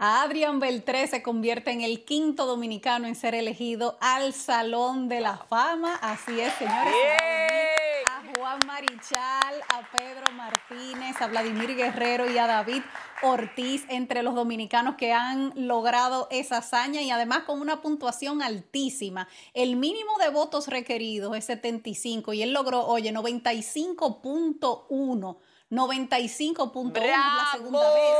Adrián Beltré se convierte en el quinto dominicano en ser elegido al Salón de la Fama. Así es, señores. A Juan Marichal, a Pedro Martínez, a Vladimir Guerrero y a David Ortiz, entre los dominicanos que han logrado esa hazaña y además con una puntuación altísima. El mínimo de votos requeridos es 75 y él logró, oye, 95.1. 95.1 es la segunda vez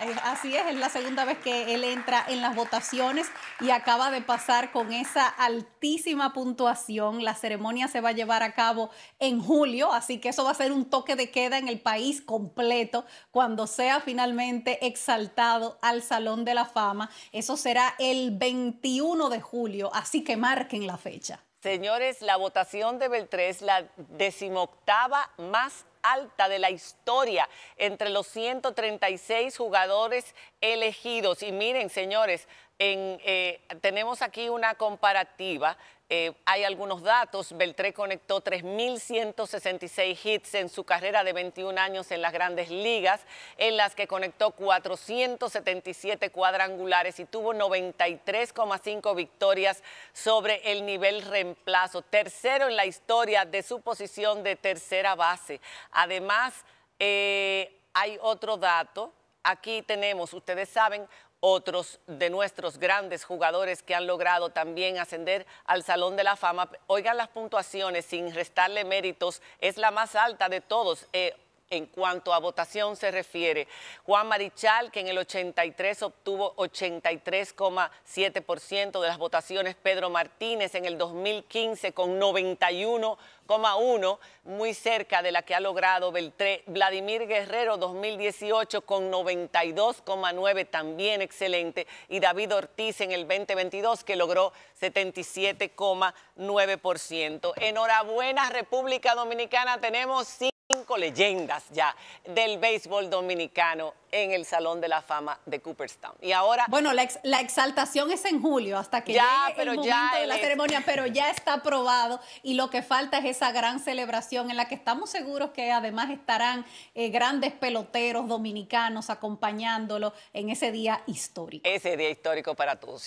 eh, así es, es la segunda vez que él entra en las votaciones y acaba de pasar con esa altísima puntuación. La ceremonia se va a llevar a cabo en julio, así que eso va a ser un toque de queda en el país completo cuando sea finalmente exaltado al Salón de la Fama. Eso será el 21 de julio, así que marquen la fecha. Señores, la votación de Beltrés, la decimoctava más alta de la historia entre los 136 jugadores elegidos. Y miren, señores, eh, tenemos aquí una comparativa eh, hay algunos datos. Beltré conectó 3.166 hits en su carrera de 21 años en las grandes ligas, en las que conectó 477 cuadrangulares y tuvo 93,5 victorias sobre el nivel reemplazo. Tercero en la historia de su posición de tercera base. Además, eh, hay otro dato aquí tenemos, ustedes saben, otros de nuestros grandes jugadores que han logrado también ascender al Salón de la Fama. Oigan las puntuaciones, sin restarle méritos, es la más alta de todos. Eh, en cuanto a votación se refiere. Juan Marichal, que en el 83 obtuvo 83,7% de las votaciones. Pedro Martínez en el 2015 con 91,1%, muy cerca de la que ha logrado Beltré. Vladimir Guerrero 2018 con 92,9%, también excelente. Y David Ortiz en el 2022 que logró 77,9%. Enhorabuena República Dominicana, tenemos cinco leyendas ya del béisbol dominicano en el Salón de la Fama de Cooperstown. Y ahora... Bueno, la, exaltación es en julio, hasta que llegue el momento de la ceremonia, pero ya está aprobado y lo que falta es esa gran celebración en la que estamos seguros que además estarán eh, grandes peloteros dominicanos acompañándolo en ese día histórico. Ese día histórico para todos.